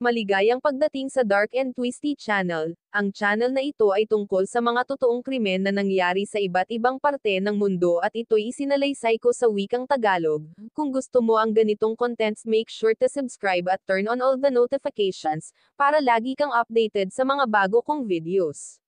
Maligayang pagdating sa Dark and Twisty Channel, ang channel na ito ay tungkol sa mga totoong krimen na nangyari sa iba't ibang parte ng mundo at ito'y isinalaysay ko sa wikang Tagalog. Kung gusto mo ang ganitong contents make sure to subscribe at turn on all the notifications, para lagi kang updated sa mga bago kong videos.